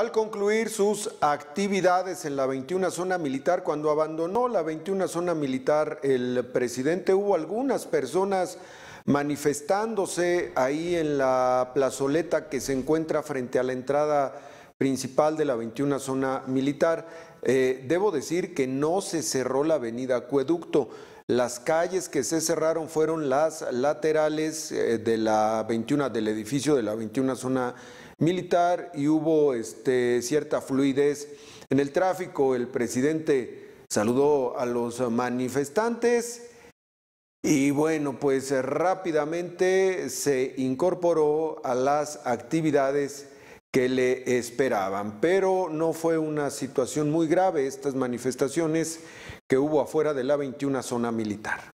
Al concluir sus actividades en la 21 zona militar, cuando abandonó la 21 zona militar el presidente, hubo algunas personas manifestándose ahí en la plazoleta que se encuentra frente a la entrada principal de la 21 zona militar. Eh, debo decir que no se cerró la avenida Acueducto. Las calles que se cerraron fueron las laterales eh, de la 21, del edificio de la 21 zona militar y hubo este, cierta fluidez en el tráfico. El presidente saludó a los manifestantes y bueno, pues rápidamente se incorporó a las actividades que le esperaban. Pero no fue una situación muy grave estas manifestaciones que hubo afuera de la 21 zona militar.